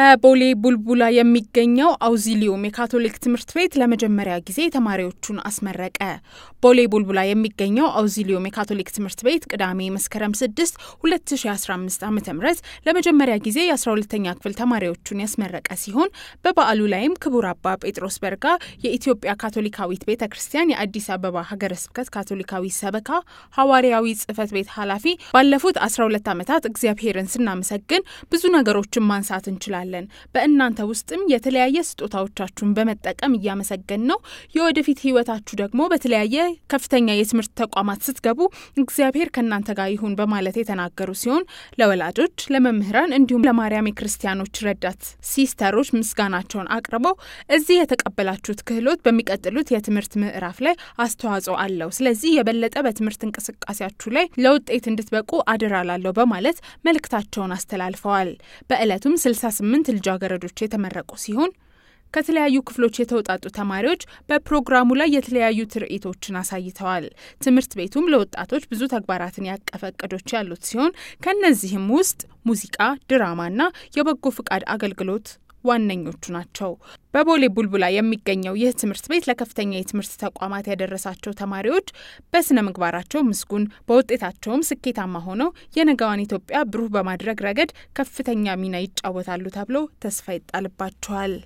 በቦሌ ቡልቡላ የሚገኘው አውዚሊዮም የካቶሊክ ትምህርት ቤት ለመጀመሪያ ጊዜ ተማሪዎቹን አስመረቀ። ቦሌ ቡልቡላ የሚገኘው አውዚሊዮም የካቶሊክ ትምህርት ቤት ቅዳሜ መስከረም 6 2015 ዓ ም ለመጀመሪያ ጊዜ የ12ተኛ ክፍል ተማሪዎቹን ያስመረቀ ሲሆን በበዓሉ ላይም ክቡር አባ ጴጥሮስ በርጋ የኢትዮጵያ ካቶሊካዊት ቤተ ክርስቲያን የአዲስ አበባ ሀገረ ስብከት ካቶሊካዊ ሰበካ ሐዋርያዊ ጽህፈት ቤት ኃላፊ ባለፉት 12 ዓመታት እግዚአብሔርን ስናመሰግን ብዙ ነገሮችን ማንሳት እንችላለን እናመሰግናለን። በእናንተ ውስጥም የተለያየ ስጦታዎቻችሁን በመጠቀም እያመሰገን ነው። የወደፊት ህይወታችሁ ደግሞ በተለያየ ከፍተኛ የትምህርት ተቋማት ስትገቡ እግዚአብሔር ከእናንተ ጋር ይሁን በማለት የተናገሩ ሲሆን ለወላጆች፣ ለመምህራን እንዲሁም ለማርያም የክርስቲያኖች ረዳት ሲስተሮች ምስጋናቸውን አቅርበው እዚህ የተቀበላችሁት ክህሎት በሚቀጥሉት የትምህርት ምዕራፍ ላይ አስተዋጽኦ አለው፣ ስለዚህ የበለጠ በትምህርት እንቅስቃሴያችሁ ላይ ለውጤት እንድትበቁ አደራ በማለት መልእክታቸውን አስተላልፈዋል። በዕለቱም 68 ስምንት ልጃገረዶች የተመረቁ ሲሆን ከተለያዩ ክፍሎች የተውጣጡ ተማሪዎች በፕሮግራሙ ላይ የተለያዩ ትርኢቶችን አሳይተዋል። ትምህርት ቤቱም ለወጣቶች ብዙ ተግባራትን ያቀፈ እቅዶች ያሉት ሲሆን ከእነዚህም ውስጥ ሙዚቃ፣ ድራማና የበጎ ፍቃድ አገልግሎት ዋነኞቹ ናቸው። በቦሌ ቡልቡላ የሚገኘው ይህ ትምህርት ቤት ለከፍተኛ የትምህርት ተቋማት ያደረሳቸው ተማሪዎች በስነ ምግባራቸው ምስጉን፣ በውጤታቸውም ስኬታማ ሆነው የነገዋን ኢትዮጵያ ብሩህ በማድረግ ረገድ ከፍተኛ ሚና ይጫወታሉ ተብሎ ተስፋ ይጣልባቸዋል።